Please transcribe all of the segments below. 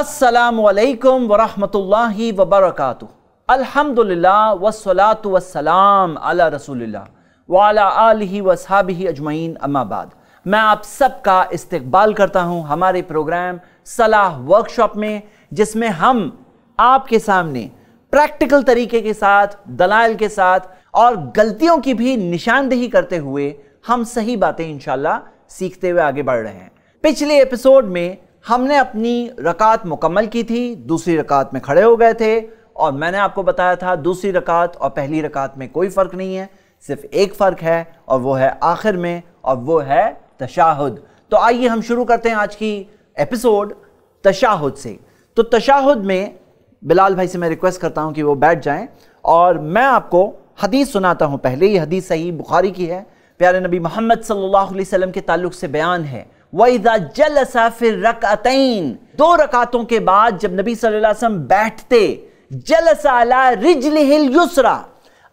असलकम वरहमल वबरक अलहमदिल्ला वसलात वसलाम अला रसूल वाला आलि वसाबी अजमैन अम्माबाद मैं आप सबका इस्तकबाल करता हूँ हमारे प्रोग्राम सलाह वर्कशॉप में जिसमें हम आपके सामने प्रैक्टिकल तरीके के साथ दलाल के साथ और गलतियों की भी निशानदेही करते हुए हम सही बातें इंशाल्लाह सीखते हुए आगे बढ़ रहे हैं पिछले एपिसोड में हमने अपनी रकात मुकम्मल की थी दूसरी रकात में खड़े हो गए थे और मैंने आपको बताया था दूसरी रकात और पहली रकात में कोई फ़र्क नहीं है सिर्फ एक फ़र्क है और वो है आखिर में और वो है तशाहुद तो आइए हम शुरू करते हैं आज की एपिसोड तशाहुद से तो तशाहुद में बिलाल भाई से मैं रिक्वेस्ट करता हूँ कि वो बैठ जाएँ और मैं आपको हदीस सुनाता हूँ पहले ये हदीस सही बुखारी की है प्यारे नबी मोहम्मद सल्लल्लाहु अलैहि वसल्लम के ताल्लुक से बयान है वईदा जल साफिर रकअतैन दो रकातों के बाद जब नबी सल्लल्लाहु अलैहि वसल्लम बैठते जल साला रिजल हिल युसरा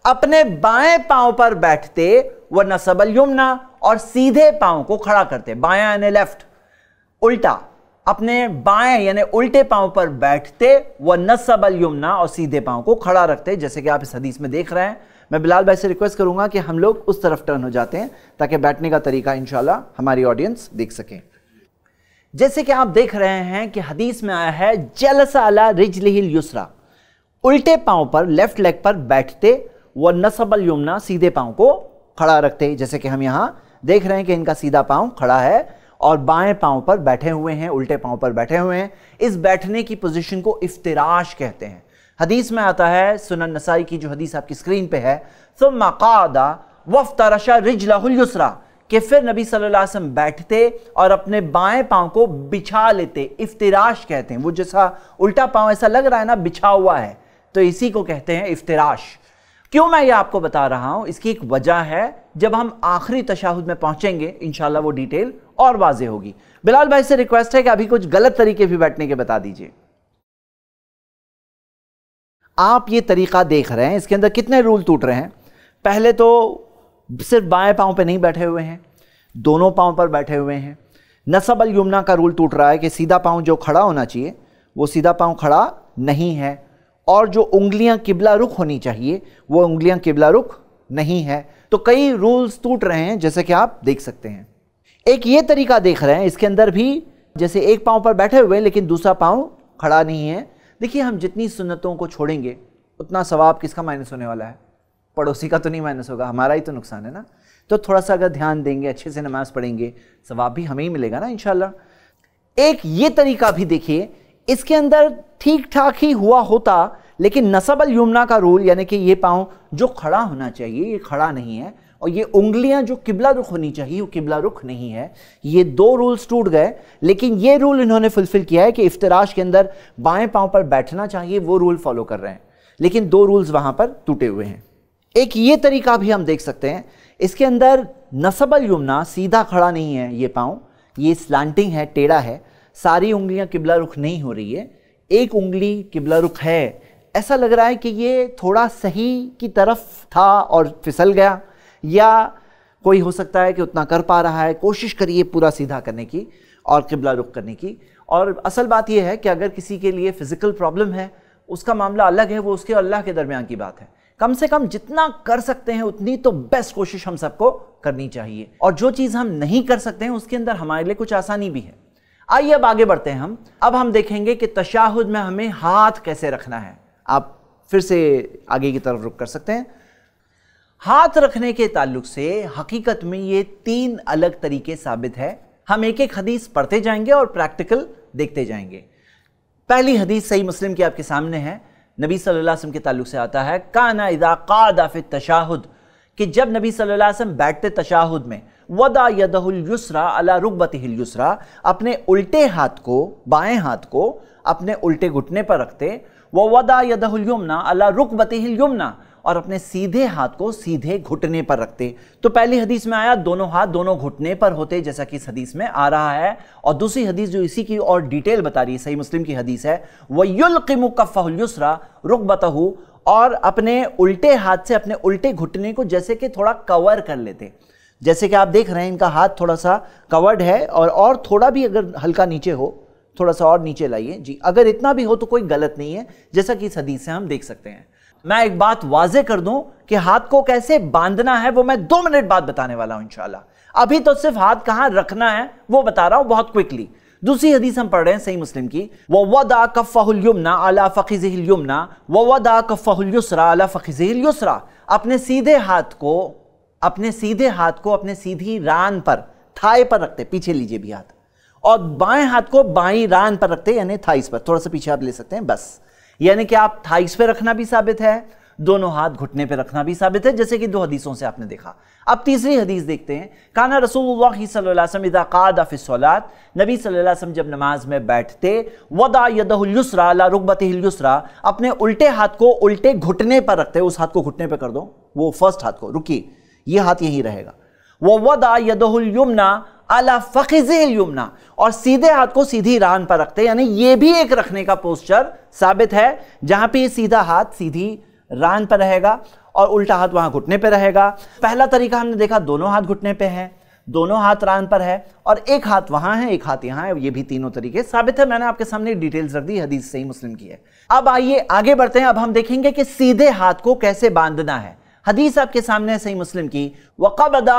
अपने बाएं पांव पर बैठते व नसबल यमुना और सीधे पांव को खड़ा करते बाया यानी लेफ्ट उल्टा अपने बाएं यानी उल्टे पांव पर बैठते व नसबल यमुना और सीधे पांव को खड़ा रखते जैसे कि आप इस हदीस में देख रहे हैं मैं बिलाल भाई से रिक्वेस्ट करूंगा कि हम लोग उस तरफ टर्न हो जाते हैं ताकि बैठने का तरीका इनशाला हमारी ऑडियंस देख सकें जैसे कि आप देख रहे हैं कि हदीस में आया है जलसा अला रिजलिहिल युसरा उल्टे पाँव पर लेफ्ट लेग पर बैठते व नसबल यमुना सीधे पांव को खड़ा रखते जैसे कि हम यहां देख रहे हैं कि इनका सीधा पांव खड़ा है और बाएं पांव पर बैठे हुए हैं उल्टे पांव पर बैठे हुए हैं इस बैठने की पोजीशन को इफ्तराश कहते हैं हदीस में आता है सुनन नसाई की जो हदीस आपकी स्क्रीन पे है सो मकादा वफ रिजलासरा कि फिर नबी सल बैठते और अपने बाएं पाँव को बिछा लेते इफ्तराश कहते हैं वो जैसा उल्टा पाँव ऐसा लग रहा है ना बिछा हुआ है तो इसी को कहते हैं इफ्तराश क्यों मैं ये आपको बता रहा हूँ इसकी एक वजह है जब हम आखिरी तशाहुद में पहुँचेंगे इन वो डिटेल और वाजे होगी बिलाल भाई से रिक्वेस्ट है कि अभी कुछ गलत तरीके भी बैठने के बता दीजिए आप ये तरीका देख रहे हैं इसके अंदर कितने रूल टूट रहे हैं पहले तो सिर्फ बाएं पाँव पे नहीं बैठे हुए हैं दोनों पाँव पर बैठे हुए हैं नसब अल यमुना का रूल टूट रहा है कि सीधा पाँव जो खड़ा होना चाहिए वो सीधा पाँव खड़ा नहीं है और जो उंगलियां किबला रुख होनी चाहिए वो उंगलियां किबला रुख नहीं है तो कई रूल्स टूट रहे हैं जैसे कि आप देख सकते हैं एक ये तरीका देख रहे हैं इसके अंदर भी जैसे एक पाँव पर बैठे हुए हैं लेकिन दूसरा पाँव खड़ा नहीं है देखिए हम जितनी सुन्नतों को छोड़ेंगे उतना सवाब किसका माइनस होने वाला है पड़ोसी का तो नहीं माइनस होगा हमारा ही तो नुकसान है ना तो थोड़ा सा अगर ध्यान देंगे अच्छे से नमाज़ पढ़ेंगे सवाब भी हमें ही मिलेगा ना इन एक ये तरीका भी देखिए इसके अंदर ठीक ठाक ही हुआ होता लेकिन नसब अल यमुना का रूल यानी कि ये पाँव जो खड़ा होना चाहिए ये खड़ा नहीं है और ये उंगलियां जो किबला रुख होनी चाहिए वो किबला रुख नहीं है ये दो रूल्स टूट गए लेकिन ये रूल इन्होंने फुलफिल किया है कि इफ्तराश के अंदर बाएं पाँव पर बैठना चाहिए वो रूल फॉलो कर रहे हैं लेकिन दो रूल्स वहाँ पर टूटे हुए हैं एक ये तरीका भी हम देख सकते हैं इसके अंदर नसबल यमुना सीधा खड़ा नहीं है ये पाँव ये स्लांटिंग है टेढ़ा है सारी उंगलियाँ किबला रुख नहीं हो रही है एक उंगली किबला रुख है ऐसा लग रहा है कि ये थोड़ा सही की तरफ था और फिसल गया या कोई हो सकता है कि उतना कर पा रहा है कोशिश करिए पूरा सीधा करने की और किबला रुख करने की और असल बात यह है कि अगर किसी के लिए फ़िज़िकल प्रॉब्लम है उसका मामला अलग है वो उसके अल्लाह के दरमियान की बात है कम से कम जितना कर सकते हैं उतनी तो बेस्ट कोशिश हम सबको करनी चाहिए और जो चीज़ हम नहीं कर सकते हैं उसके अंदर हमारे लिए कुछ आसानी भी है आइए अब आगे बढ़ते हैं हम अब हम देखेंगे कि तशाहुद में हमें हाथ कैसे रखना है आप फिर से आगे की तरफ रुक कर सकते हैं हाथ रखने के ताल्लुक से हकीकत में ये तीन अलग तरीके साबित है हम एक एक हदीस पढ़ते जाएंगे और प्रैक्टिकल देखते जाएंगे पहली हदीस सही मुस्लिम की आपके सामने है नबी सल्लल्लाहु अलैहि वसल्लम के ताल्लुक से आता है काना इदा कादा फित तशाहुद कि जब नबी सल्लल्लाहु अलैहि वसल्लम बैठते तशाहुद में वदा यदहुल युसरा अला रुकबत युसरा अपने उल्टे हाथ को बाएं हाथ को अपने उल्टे घुटने पर रखते व वदा यदहुल यमुना अला रुकबत यमुना और अपने सीधे हाथ को सीधे घुटने पर रखते तो पहली हदीस में आया दोनों हाथ दोनों घुटने पर होते जैसा कि इस हदीस में आ रहा है और दूसरी हदीस जो इसी की और डिटेल बता रही है सही मुस्लिम की हदीस है वह युल्कमुकफ़लयुसरा रुक बतहू और अपने उल्टे हाथ से अपने उल्टे घुटने को जैसे कि थोड़ा कवर कर लेते जैसे कि आप देख रहे हैं इनका हाथ थोड़ा सा कवर्ड है और और थोड़ा भी अगर हल्का नीचे हो थोड़ा सा और नीचे लाइए जी अगर इतना भी हो तो कोई गलत नहीं है जैसा कि इस हदीस से हम देख सकते हैं मैं एक बात वाजे कर दूं कि हाथ को कैसे बांधना है वो मैं दो मिनट बाद बताने वाला हूं इंशाल्लाह अभी तो सिर्फ हाथ कहां रखना है वो बता रहा हूं बहुत क्विकली दूसरी हदीस हम पढ़ रहे हैं सही मुस्लिम की वो वदा कफ़ाहुलयमना अला फ़खीज़िलयमना व वदा कफ़ाहुलयसरा अला फ़खीज़िलयसरा अपने सीधे हाथ को अपने सीधे हाथ को अपने सीधी रान पर थाए पर रखते पीछे लीजिए भी हाथ और बाएं हाथ को बाई रान पर रखते यानी थाइस पर थोड़ा सा पीछे आप ले सकते हैं बस यानी कि आप थाइस पे रखना भी साबित है दोनों हाथ घुटने पे रखना भी साबित है जैसे कि दो हदीसों से आपने देखा अब तीसरी हदीस देखते हैं काना रसूलुल्लाहिसलात नबी सल्लम जब नमाज में बैठते वदा यदुलसरा रुकबत हिलयुसरा अपने उल्टे हाथ को उल्टे घुटने पर रखते उस हाथ को घुटने पर कर दो वो फर्स्ट हाथ को रुकी ये हाथ यही रहेगा वह वदा यदुल यमुना अला फ़िल यमुना और सीधे हाथ को सीधी रान पर रखते यानी ये भी एक रखने का पोस्चर साबित है जहां पे सीधा हाथ सीधी रान पर रहेगा और उल्टा हाथ वहां घुटने पे रहेगा पहला तरीका हमने देखा दोनों हाथ घुटने पे हैं दोनों हाथ रान पर है और एक हाथ वहां है एक हाथ यहाँ है ये भी तीनों तरीके साबित है मैंने आपके सामने डिटेल्स रख दी हदीस सही मुस्लिम की है अब आइए आगे बढ़ते हैं अब हम देखेंगे कि सीधे हाथ को कैसे बांधना है हदीस आपके सामने सही मुस्लिम की वक़बदा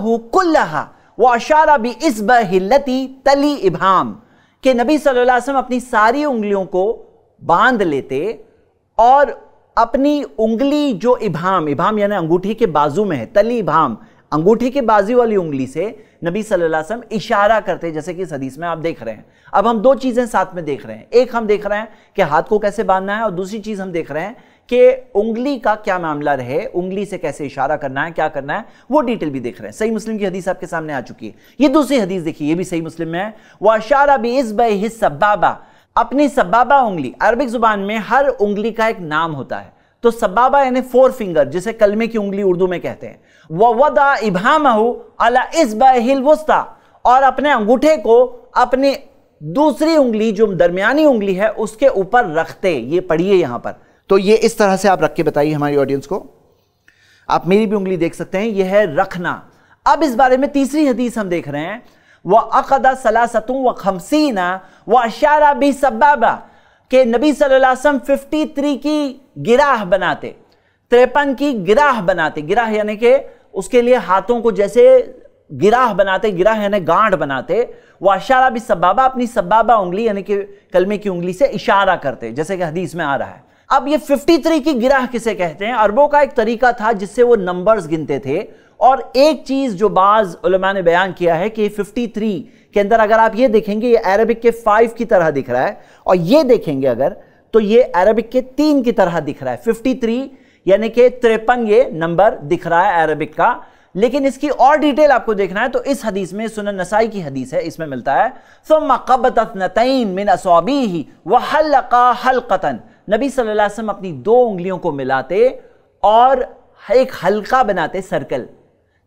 हु कुल्लहा व अशारा भी इस बहिलती तली इबाम के नबी सल्लल्लाहु अलैहि वसल्लम अपनी सारी उंगलियों को बांध लेते और अपनी उंगली जो इबाम इबाम यानी अंगूठी के बाजू में है तली इबाम अंगूठी के बाजू वाली उंगली से नबी सल्लल्लाहु अलैहि वसल्लम इशारा करते जैसे कि सदीस में आप देख रहे हैं अब हम दो चीज़ें साथ में देख रहे हैं एक हम देख रहे हैं कि हाथ को कैसे बांधना है और दूसरी चीज़ हम देख रहे हैं कि उंगली का क्या मामला रहे उंगली से कैसे इशारा करना है क्या करना है वो डिटेल भी देख रहे हैं सही मुस्लिम की हदीस आपके सामने आ चुकी है ये दूसरी हदीस देखिए ये भी सही मुस्लिम में है वह अशारा भी इस हिस अपनी सब्बाबा उंगली अरबिक जुबान में हर उंगली का एक नाम होता है तो सबाबा यानी फोर फिंगर जिसे कलमे की उंगली उर्दू में कहते हैं वह वदा इबाम अला इस बिल वस्ता और अपने अंगूठे को अपनी दूसरी उंगली जो दरमियानी उंगली है उसके ऊपर रखते ये पढ़िए यहां पर तो ये इस तरह से आप रख के बताइए हमारी ऑडियंस को आप मेरी भी उंगली देख सकते हैं यह है रखना अब इस बारे में तीसरी हदीस हम देख रहे हैं वह अकदा सलासतू व खमसीना व अशारा बी सब्बाबा के नबी सल्लम फिफ्टी थ्री की गिराह बनाते त्रेपन की गिराह बनाते गिराह यानी कि उसके लिए हाथों को जैसे गिराह बनाते गिराह यानी गांठ बनाते वह अशारा बी सब्बाबा अपनी सब्बाबा उंगली यानी कि कलमे की उंगली से इशारा करते जैसे कि हदीस में आ रहा है अब ये 53 की गिराह किसे कहते हैं अरबों का एक तरीका था जिससे वो नंबर्स गिनते थे और एक चीज जो बाज ने बयान किया है कि 53 के अंदर अगर आप ये देखेंगे ये अरबिक के फाइव की तरह दिख रहा है और ये देखेंगे अगर तो ये अरबिक के तीन की तरह दिख रहा है 53 यानी कि तिरपन ये नंबर दिख रहा है अरबिक का लेकिन इसकी और डिटेल आपको देखना है तो इस हदीस में सुन नसाई की हदीस है इसमें मिलता है सो मकबत नतैन मिन असौबीही वहल्लका हलकतन नबी सल्लल्लाहु अलैहि वसल्लम अपनी दो उंगलियों को मिलाते और एक हल्का बनाते सर्कल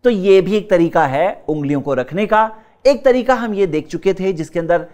तो ये भी एक तरीका है उंगलियों को रखने का एक तरीका हम ये देख चुके थे जिसके अंदर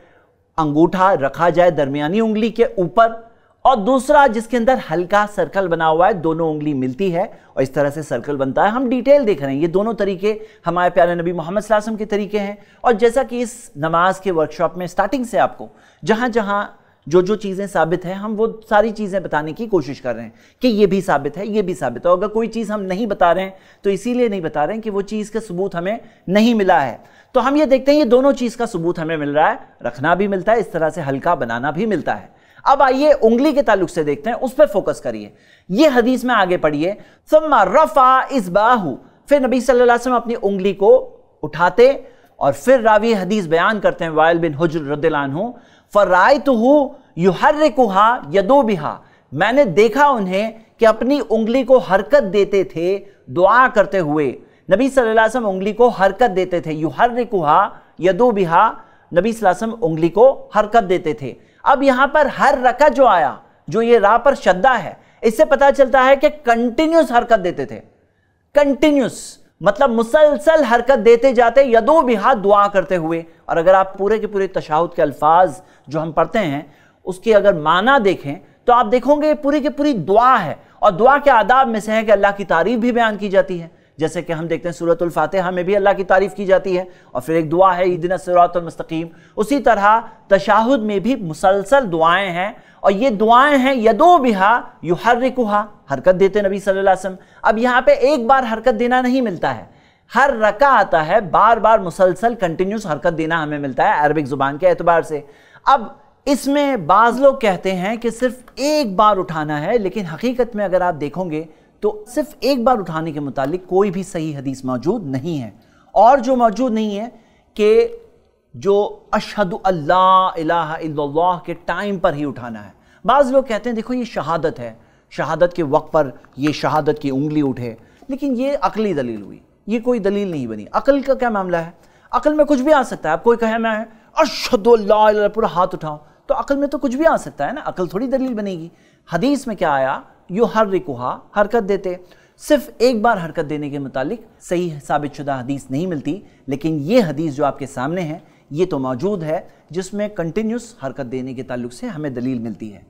अंगूठा रखा जाए दरमियानी उंगली के ऊपर और दूसरा जिसके अंदर हल्का सर्कल बना हुआ है दोनों उंगली मिलती है और इस तरह से सर्कल बनता है हम डिटेल देख रहे हैं ये दोनों तरीके हमारे प्यारे नबी मोहम्मद वसल्लम के तरीके हैं और जैसा कि इस नमाज के वर्कशॉप में स्टार्टिंग से आपको जहाँ जहाँ जो जो चीज़ें साबित है हम वो सारी चीज़ें बताने की कोशिश कर रहे हैं कि ये भी साबित है ये भी साबित है अगर कोई चीज़ हम नहीं बता रहे हैं तो इसीलिए नहीं बता रहे हैं कि वो चीज़ का सबूत हमें नहीं मिला है तो हम ये देखते हैं ये दोनों चीज़ का सबूत हमें मिल रहा है रखना भी मिलता है इस तरह से हल्का बनाना भी मिलता है अब आइए उंगली के ताल्लुक से देखते हैं उस पर फोकस करिए ये हदीस में आगे पढ़िए रफा इस बाहू फिर नबी सल्लल्लाहु अलैहि वसल्लम अपनी उंगली को उठाते और फिर रावी हदीस बयान करते हैं वायल बिन हजर रद्दलान फ़राई तो हु युहर्रिकुहा यदो बिहा मैंने देखा उन्हें कि अपनी उंगली को हरकत देते थे दुआ करते हुए नबी सल्लल्लाहु अलैहि वसल्लम उंगली को हरकत देते थे कुहा यदो बिहा नबी सल्लल्लाहु अलैहि वसल्लम उंगली को हरकत देते थे अब यहाँ पर हर रका जो आया जो ये रा पर शद्दा है इससे पता चलता है कि कंटिन्यूस हरकत देते थे कंटिन्यूस मतलब मुसलसल हरकत देते जाते यदो बिहार दुआ करते हुए और अगर आप पूरे के पूरे तशाहुद के अल्फाज जो हम पढ़ते हैं उसके अगर माना देखें तो आप देखोगे पूरी की पूरी दुआ है और दुआ के आदाब में से है कि अल्लाह की तारीफ भी बयान की जाती है जैसे कि हम देखते हैं सूरत फातिहा में भी अल्लाह की तारीफ़ की जाती है और फिर एक दुआ है ईदिन सरातमस्तकीम उसी तरह तशाहुद में भी मुसलसल दुआएँ हैं और ये दुआएं हैं यदो बिहा यू रिकुहा हरकत देते नबी सल्लल्लाहु अलैहि वसल्लम अब यहाँ पे एक बार हरकत देना नहीं मिलता है हर रका आता है बार बार मुसलसल कंटिन्यूस हरकत देना हमें मिलता है अरबिक ज़ुबान के एतबार से अब इसमें बाज़ लोग कहते हैं कि सिर्फ एक बार उठाना है लेकिन हकीकत में अगर आप देखोगे तो सिर्फ एक बार उठाने के मुतालिक कोई भी सही हदीस मौजूद नहीं है और जो मौजूद नहीं है कि जो अशहद अल्लाह के टाइम पर ही उठाना है बाज़ लोग कहते हैं देखो ये शहादत है शहादत के वक्त पर ये शहादत की उंगली उठे लेकिन ये अकली दलील हुई ये कोई दलील नहीं बनी अकल का क्या मामला है अकल में कुछ भी आ सकता है आप कोई कहे मैं अशद पूरा हाथ उठाओ तो अकल में तो कुछ भी आ सकता है ना अकल थोड़ी दलील बनेगी हदीस में क्या आया यू हर रिकुहा हरकत देते सिर्फ एक बार हरकत देने के मुतालिक सही साबित शुदा हदीस नहीं मिलती लेकिन ये हदीस जो आपके सामने है ये तो मौजूद है जिसमें कंटिन्यूस हरकत देने के ताल्लुक से हमें दलील मिलती है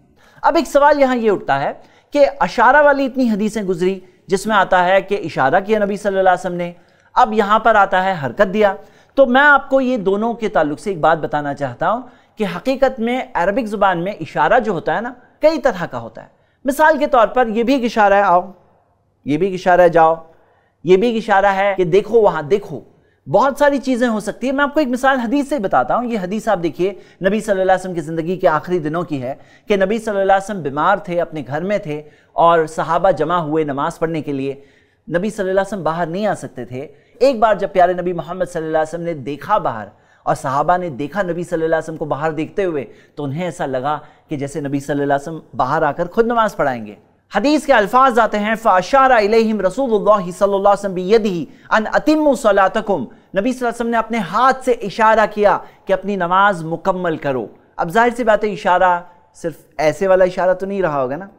अब एक सवाल यहाँ ये उठता है कि अशारा वाली इतनी हदीसें गुजरी जिसमें आता है कि इशारा किया नबी सल्लल्लाहु ने अब यहाँ पर आता है हरकत दिया तो मैं आपको ये दोनों के ताल्लुक से एक बात बताना चाहता हूँ कि हकीकत में अरबिक ज़ुबान में इशारा जो होता है ना कई तरह का होता है मिसाल के तौर पर यह भी एक इशारा है आओ ये भी एक इशारा है जाओ ये भी एक इशारा है कि देखो वहां देखो बहुत सारी चीज़ें हो सकती है मैं आपको एक मिसाल हदीस से बताता हूं ये हदीस आप देखिए नबी सल्लल्लाहु अलैहि वसल्लम की ज़िंदगी के आखिरी दिनों की है कि नबी सल्लल्लाहु अलैहि वसल्लम बीमार थे अपने घर में थे और सहाबा जमा हुए नमाज़ पढ़ने के लिए नबी सल्लल्लाहु अलैहि वसल्लम बाहर नहीं आ सकते थे एक बार जब प्यारे नबी मोहम्मद सल्लल्लाहु अलैहि वसल्लम ने देखा बाहर और साहबा ने देखा नबी सल्लल्लाहु अलैहि वसल्लम को बाहर देखते हुए तो उन्हें ऐसा लगा कि जैसे नबी सल्लल्लाहु अलैहि वसल्लम बाहर आकर खुद नमाज़ पढ़ाएंगे हदीस के अल्फाज आते हैं फ़ाशारा इलेहिम रसूलुल्लाह सल्लल्लाहु अलैहि वसल्लम यदि अन अतिम सलातकुम नबी वसल्लम ने अपने हाथ से इशारा किया कि अपनी नमाज मुकम्मल करो अब जाहिर सी बात है इशारा सिर्फ ऐसे वाला इशारा तो नहीं रहा होगा ना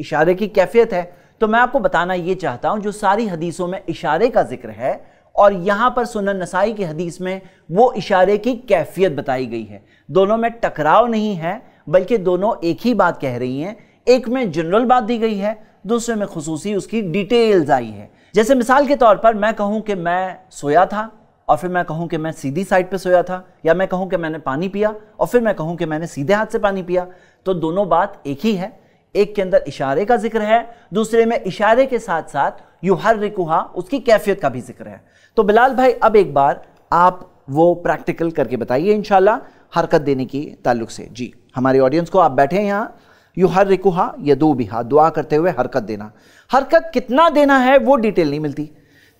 इशारे की कैफियत है तो मैं आपको बताना ये चाहता हूँ जो सारी हदीसों में इशारे का जिक्र है और यहाँ पर सुनन नसाई की हदीस में वो इशारे की कैफियत बताई गई है दोनों में टकराव नहीं है बल्कि दोनों एक ही बात कह रही हैं एक में जनरल बात दी गई है दूसरे में खसूसी उसकी डिटेल्स आई है जैसे मिसाल के तौर पर मैं कहूँ कि मैं सोया था और फिर मैं कहूँ कि मैं सीधी साइड पे सोया था या मैं कहूँ कि मैंने पानी पिया और फिर मैं कहूँ कि मैंने सीधे हाथ से पानी पिया तो दोनों बात एक ही है एक के अंदर इशारे का जिक्र है दूसरे में इशारे के साथ साथ यू हर रिकुहा उसकी कैफियत का भी जिक्र है तो बिलाल भाई अब एक बार आप वो प्रैक्टिकल करके बताइए इनशाला हरकत देने की ताल्लुक से जी हमारे ऑडियंस को आप बैठे यहाँ यू हर रिकुहा या दो बिहा दुआ करते हुए हरकत देना हरकत कितना देना है वो डिटेल नहीं मिलती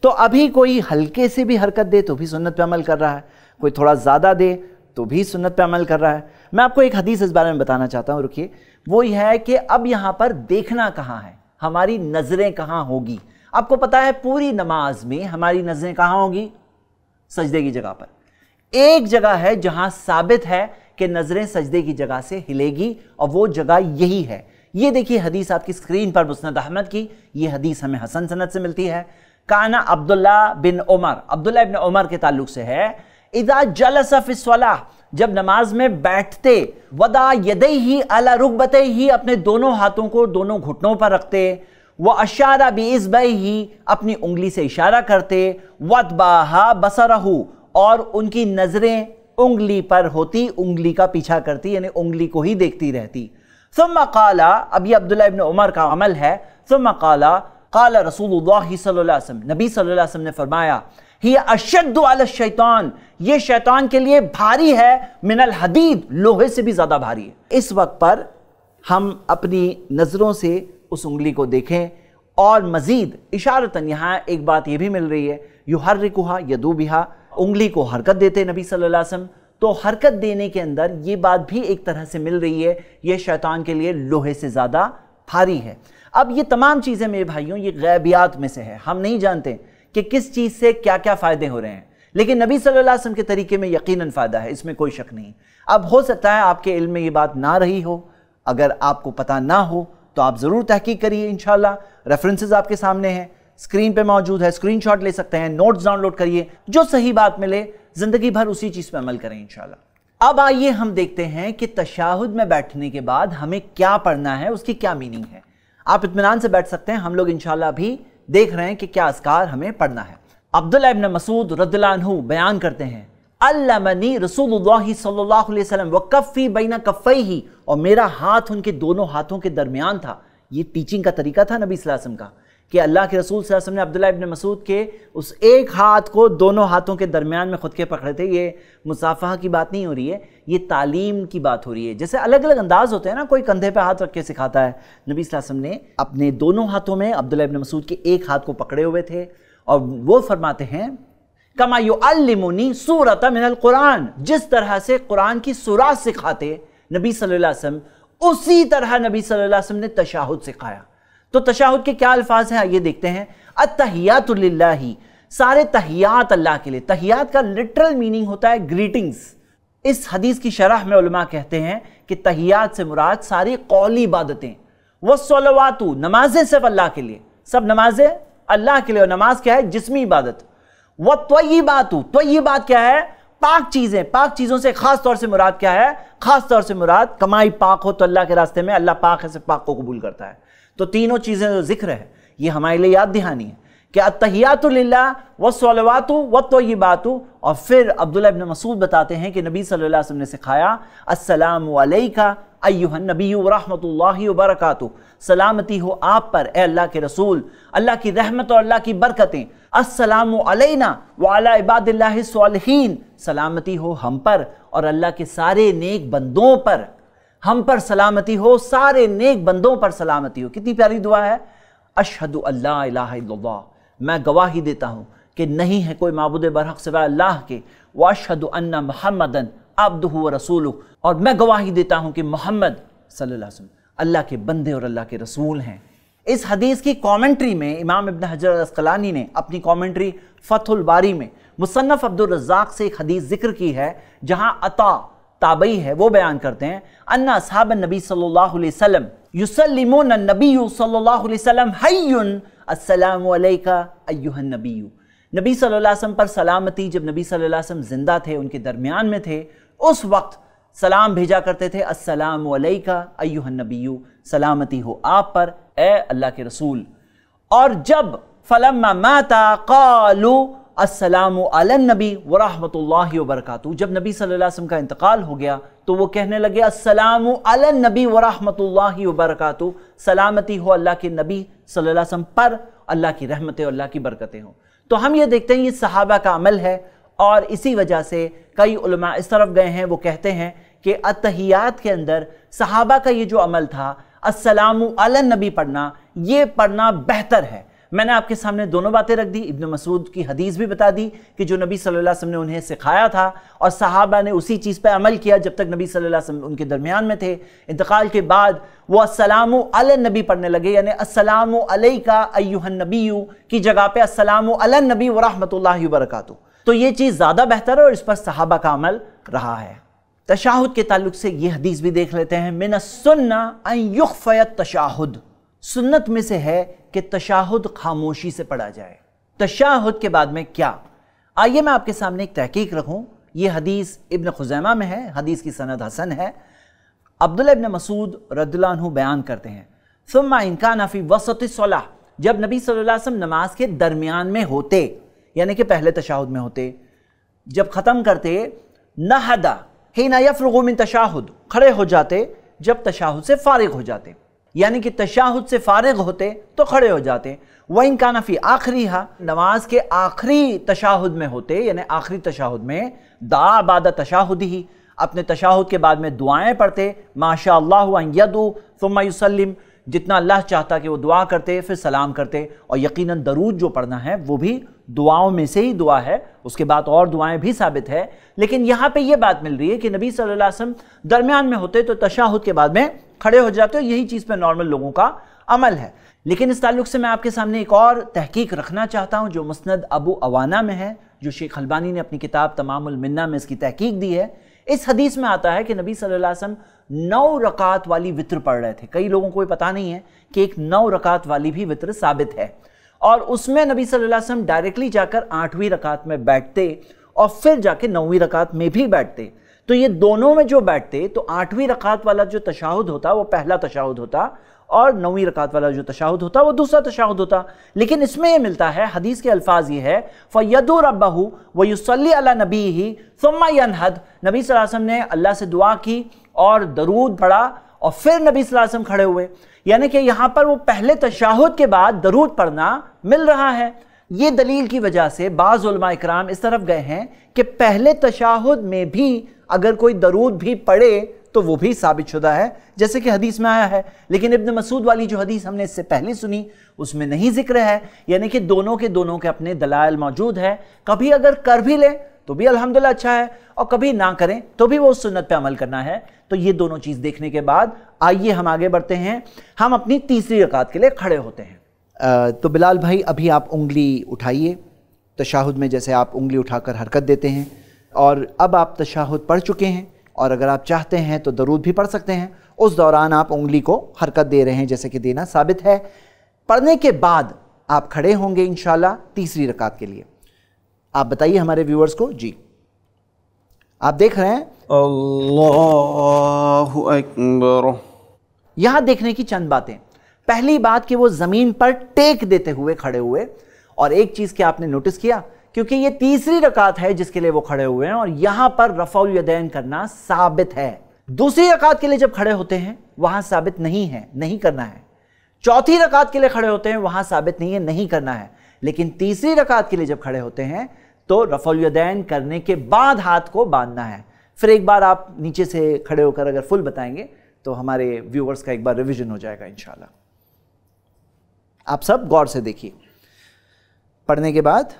तो अभी कोई हल्के से भी हरकत दे तो भी सुन्नत पे अमल कर रहा है कोई थोड़ा ज़्यादा दे तो भी सुन्नत पे अमल कर रहा है मैं आपको एक हदीस इस बारे में बताना चाहता हूँ रुकिए वो यह है कि अब यहां पर देखना कहाँ है हमारी नज़रें कहां होगी आपको पता है पूरी नमाज में हमारी नज़रें कहां होगी सजदे की जगह पर एक जगह है जहां साबित है कि नज़रें सजदे की जगह से हिलेगी और वो जगह यही है ये देखिए हदीस आपकी स्क्रीन पर मुस्त अहमद की ये हदीस हमें हसन सनत से मिलती है काना अब्दुल्ला बिन उमर अब्दुल्ला बिन उमर के ताल्लुक से है इदा जलसफ़ सलाह जब नमाज में बैठते वदा यदे ही अला रुकबते ही अपने दोनों हाथों को दोनों घुटनों पर रखते वह अशारा बीस बई ही अपनी उंगली से इशारा करते वत बाहा बसरहू और उनकी नज़रें उंगली पर होती उंगली का पीछा करती यानी उंगली को ही देखती रहती सुम कला अभी अब्दुल्ला इबन उमर का अमल है सुम कला काला रसूल सल्लल्लाहु अलैहि वसल्लम नबी सल्लल्लाहु अलैहि वसल्लम ने फरमाया ही अशद शैतान ये शैतान के लिए भारी है मिनल हदीद लोहे से भी ज़्यादा भारी है इस वक्त पर हम अपनी नज़रों से उस उंगली को देखें और मज़ीद इशारता यहां एक बात यह भी मिल रही है यू हर रिकुहा यदू बिहा उंगली को हरकत देते नबी सल्लल्लाहु अलैहि वसल्लम तो हरकत देने के अंदर ये बात भी एक तरह से मिल रही है ये शैतान के लिए लोहे से ज़्यादा भारी है अब ये तमाम चीज़ें मेरे भाइयों ये गैबियात में से है हम नहीं जानते कि किस चीज़ से क्या क्या फ़ायदे हो रहे हैं लेकिन नबी सल्लल्लाहु अलैहि वसल्लम के तरीके में यकीनन फ़ायदा है इसमें कोई शक नहीं अब हो सकता है आपके इल्म में ये बात ना रही हो अगर आपको पता ना हो तो आप ज़रूर तहकीक करिए इन रेफरेंसेस आपके सामने हैं स्क्रीन पे मौजूद है स्क्रीनशॉट ले सकते हैं नोट्स डाउनलोड करिए जो सही बात मिले ज़िंदगी भर उसी चीज़ पर अमल करें इन अब आइए हम देखते हैं कि तशाहुद में बैठने के बाद हमें क्या पढ़ना है उसकी क्या मीनिंग है आप इतमान से बैठ सकते हैं हम लोग इन भी देख रहे हैं कि क्या असकार हमें पढ़ना है अब्दुल अब्न मसूद रदलानहू बयान करते हैं अल्लामनी रसूलुल्लाह सल्लल्लाहु अलैहि वसल्लम व बैना कफ़ई ही और मेरा हाथ उनके दोनों हाथों के दरमियान था ये टीचिंग का तरीका था नबी वसल्लम का कि अल्लाह के रसूल वसल्लम ने अब्दुल्ला इबन मसूद के उस एक हाथ को दोनों हाथों के दरमियान में ख़ुद के पकड़े थे ये मुसाफा की बात नहीं हो रही है ये तालीम की बात हो रही है जैसे अलग अलग अंदाज होते हैं ना कोई कंधे पे हाथ रख के सिखाता है नबी वसल्लम ने अपने दोनों हाथों में अब्दुल्ला इबन मसूद के एक हाथ को पकड़े हुए थे और वो फरमाते हैं कमा युअल्लिमुनी सूरत मिनल कुरान जिस तरह से कुरान की सुरा सिखाते नबी सल्लल्लाहु अलैहि वसल्लम उसी तरह नबी सल्लल्लाहु अलैहि वसल्लम ने तशाहुद सिखाया तो तशाहुद के क्या अल्फाज हैं आइए देखते हैं अतहियातुल्ला सारे तहियात अल्लाह के लिए तहियात का लिटरल मीनिंग होता है ग्रीटिंग्स इस हदीस की शरह में उलमा कहते हैं कि तहियात से मुराद सारी कौली इबादतें वसलवातु नमाजें सिर्फ अल्लाह के लिए सब नमाजें अल्लाह के लिए और नमाज क्या है जिसमी इबादत व त्वयी बात त्वयी बात क्या है पाक चीज़ें पाक चीज़ों से खास तौर से मुराद क्या है खास तौर से मुराद कमाई पाक हो तो अल्लाह के रास्ते में अल्लाह पाक है से पाक को कबूल करता है तो तीनों चीज़ें जो जिक्र है ये हमारे लिए याद दहानी है कि अतहियातुल्ला व सलवात व तो ये तोयबात और फिर अब्दुल्ला इब्न मसूद बताते हैं कि नबी सल्लल्लाहु अलैहि वसल्लम ने सिखाया अस्सलाम वालेका अय्युहन नबी रहमतुल्लाहि व बरकातु सलामती हो आप पर ए अल्लाह के रसूल अल्लाह की रहमत और अल्लाह की बरकतें अस्सलाम अलैना व अला इबादिल्लाह सलामती हो हम पर और अल्लाह के सारे नेक बंदों पर हम पर सलामती हो सारे नेक बंदों पर सलामती हो कितनी प्यारी दुआ है अशहद अल्लाह मैं गवाही देता हूँ कि नहीं है कोई मबूद बरहक सिवा अल्लाह के वाशद अन्ना महमदन अब्द रसूल और मैं गवाही देता हूँ कि मोहम्मद अल्लाह के बंदे और अल्लाह के रसूल हैं इस हदीस की कॉमेंट्री में इमाम इबन हजर अस्कलानी ने अपनी कॉमेंट्री फतुलबारी में मुसन्फ़ अब्दुल रज़ाक से एक हदीस जिक्र की है जहाँ अता ताबई है वो बयान करते हैं अन्ना साहब नबी सल्लल्लाहु अलैहि वसल्लम नबी सल्लल्लाहु अलैहि वसल्लम हय्युन अय्युहन नबी नबी सल्लल्लाहु अलैहि वसल्लम पर सलामती जब नबी सल्लल्लाहु अलैहि वसल्लम जिंदा थे उनके दरमियान में थे उस वक्त सलाम भेजा करते थे अस्सलाम वालेका अय्युहन नबी सलामती हो आप पर ए अल्लाह के रसूल और जब फलम माता कालू असलम नबी वरहमल वरक जब नबी सल्लम का इंतकाल हो गया तो वो कहने लगे असलम नबी वरहमल वरक सलामती हो अल्लाह के नबी सल्लम पर अल्लाह की रहमतें और अल्लाह की बरकतें हों तो हम ये देखते हैं ये सहाबा का अमल है और इसी वजह से कई इस तरफ गए हैं वो कहते हैं कि अतहियात के अंदर सहाबा का ये जो अमल था असलम नबी पढ़ना ये पढ़ना बेहतर है मैंने आपके सामने दोनों बातें रख दी इब्न मसूद की हदीस भी बता दी कि जो नबी सल्लल्लाहु अलैहि वसल्लम ने उन्हें सिखाया था और साहबा ने उसी चीज़ पर अमल किया जब तक नबी सल्लल्लाहु अलैहि वसल्लम उनके दरमियान में थे इंतकाल के बाद वो असलाम अल नबी पढ़ने लगे यानी असलाम का अयुहन नबी की जगह पर असलाम अल नबी वरहमतुल्लाह वरकत तो ये चीज़ ज़्यादा बेहतर है और इस पर साहबा का अमल रहा है तशाहुद के ताल्लुक से ये हदीस भी देख लेते हैं मिन सुन्ना युफ़यत तशाहुद सुन्नत में से है कि तशाहुद खामोशी से पढ़ा जाए तशाहुद के बाद में क्या आइए मैं आपके सामने एक तहकीक रखूँ यह हदीस इब्न खुजैमा में है हदीस की सनद हसन है अब्दुल्ला इब्न मसूद रद्दुल्लाहु बयान करते हैं सुम्मा इनका नफ़ी वसतः जब नबी सल्लल्लाहु अलैहि वसल्लम नमाज के दरमियान में होते यानी कि पहले तशाहुद में होते जब ख़त्म करते नहदा ही मिन तशाहुद खड़े हो जाते जब तशाहुद से फारिग हो जाते यानी कि तशाहुद से फारग होते तो खड़े हो जाते व इनकाना फ़ी आखिरी हा नमाज के आखिरी तशाहुद में होते यानी आखिरी तशाहुद में दा बाद तशाहुद ही अपने तशाहुद के बाद में दुआएं पढ़ते माशा यदु फ़ुमा जितना अल्लाह चाहता कि वो दुआ करते फिर सलाम करते और यकीनन दरूद जो पढ़ना है वो भी दुआओं में से ही दुआ है उसके बाद और दुआएं भी साबित है लेकिन यहाँ पे ये बात मिल रही है कि नबी सल्लल्लाहु अलैहि वसल्लम दरमियान में होते तो तशाहुद के बाद में खड़े हो जाते हो यही चीज़ पर नॉर्मल लोगों का अमल है लेकिन इस ताल्लुक से मैं आपके सामने एक और तहकीक रखना चाहता हूँ जो मुस्ंद अबू अवाना में है जो शेख हल्बानी ने अपनी किताब तमाममिन्ना में इसकी तहकीक दी है इस हदीस में आता है कि नबी सल्लल्लाहु अलैहि वसल्लम नौ रकात वाली वित्र पढ़ रहे थे कई लोगों को ये पता नहीं है कि एक नौ रकात वाली भी वित्र साबित है और उसमें नबी सल्लल्लाहु अलैहि वसल्लम डायरेक्टली जाकर आठवीं रकात में बैठते और फिर जाके नौवीं रकात में भी बैठते तो ये दोनों में जो बैठते तो आठवीं रकात वाला जो तशाहुद होता वो पहला तशाहुद होता और नौवीं रकात वाला जो तशाहुद होता वो दूसरा तशाहुद होता लेकिन इसमें ये मिलता है हदीस के अल्फाज ये है फ़यदो रबाहू युसली अला नबी ही सुम्मा नबी सलासम ने अल्लाह से दुआ की और दरूद पढ़ा और फिर नबी सलासम खड़े हुए यानी कि यहाँ पर वो पहले तशाहुद के बाद दरूद पढ़ना मिल रहा है ये दलील की वजह से बाज़ इकराम इस तरफ गए हैं कि पहले तशाहुद में भी अगर कोई दरूद भी पढ़े तो वो भी साबित शुदा है जैसे कि हदीस में आया है लेकिन इब्न मसूद वाली जो हदीस हमने इससे पहले सुनी उसमें नहीं जिक्र है यानी कि दोनों के दोनों के अपने दलाल मौजूद है कभी अगर कर भी लें तो भी अल्हम्दुलिल्लाह अच्छा है और कभी ना करें तो भी वो उस सुन्नत पे अमल करना है तो ये दोनों चीज़ देखने के बाद आइए हम आगे बढ़ते हैं हम अपनी तीसरी रकात के लिए खड़े होते हैं आ, तो बिलाल भाई अभी आप उंगली उठाइए तशाहुद में जैसे आप उंगली उठाकर हरकत देते हैं और अब आप तशाहुद पढ़ चुके हैं और अगर आप चाहते हैं तो दरूद भी पढ़ सकते हैं उस दौरान आप उंगली को हरकत दे रहे हैं जैसे कि देना साबित है पढ़ने के बाद आप खड़े होंगे इन तीसरी रकात के लिए आप बताइए हमारे व्यूअर्स को जी आप देख रहे हैं अल्लाह अकबर यहां देखने की चंद बातें पहली बात कि वो ज़मीन पर टेक देते हुए खड़े हुए और एक चीज़ के आपने नोटिस किया क्योंकि ये तीसरी रकात है जिसके लिए वो खड़े हुए हैं और यहां पर रफाउल यदैन करना साबित है दूसरी रकात के लिए जब खड़े होते हैं वहां साबित नहीं है नहीं करना है चौथी रकात के लिए खड़े होते हैं वहां साबित नहीं है नहीं करना है लेकिन तीसरी रकात के लिए जब खड़े होते हैं तो रफल यदैन करने के बाद हाथ को बांधना है फिर एक बार आप नीचे से खड़े होकर अगर फुल बताएंगे तो हमारे व्यूअर्स का एक बार रिविजन हो जाएगा इंशाल्लाह आप सब गौर से देखिए पढ़ने के बाद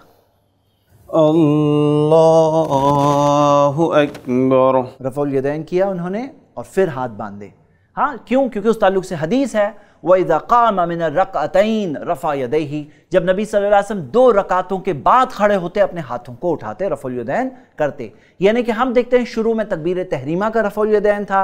अल्लाह अकबर रफ़ुल यदैन किया उन्होंने और फिर हाथ बांधे हाँ क्यों क्योंकि उस ताल्लुक से हदीस है वक़ामिन रकतैन रफ़ा यदही जब नबी सल्लल्लाहु अलैहि वसल्लम दो रकातों के बाद खड़े होते अपने हाथों को उठाते रफ़ुलदैन करते यानी कि हम देखते हैं शुरू में तकबीर तहरीमा का रफ़ुलदैन था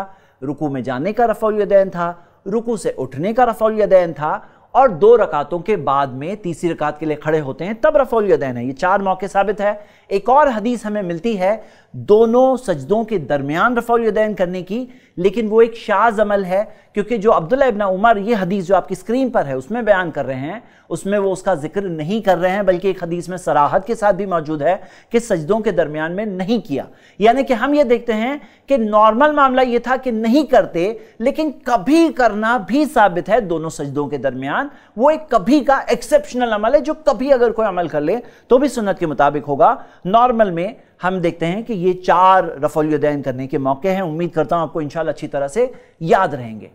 रुकू में जाने का रफ़ुलदैन था रुकू से उठने का रफ़ुलदैन था और दो रकातों के बाद में तीसरी रकात के लिए खड़े होते हैं तब रफोलियादैन है ये चार मौके साबित है एक और हदीस हमें मिलती है दोनों सजदों के दरमियान रफ़ादैन करने की लेकिन वो एक शाज अमल है क्योंकि जो अब्दुल्ला इबना उमर ये हदीस जो आपकी स्क्रीन पर है उसमें बयान कर रहे हैं उसमें वो उसका जिक्र नहीं कर रहे हैं बल्कि एक हदीस में सराहत के साथ भी मौजूद है कि सजदों के दरमियान में नहीं किया यानी कि हम ये देखते हैं कि नॉर्मल मामला ये था कि नहीं करते लेकिन कभी करना भी साबित है दोनों सजदों के दरमियान वो एक कभी का एक्सेप्शनल अमल है जो कभी अगर कोई अमल कर ले तो भी सुनत के मुताबिक होगा नॉर्मल में हम देखते हैं कि ये चार रफोलुद्दैन करने के मौके हैं उम्मीद करता हूँ आपको इंशाल्लाह अच्छी तरह से याद रहेंगे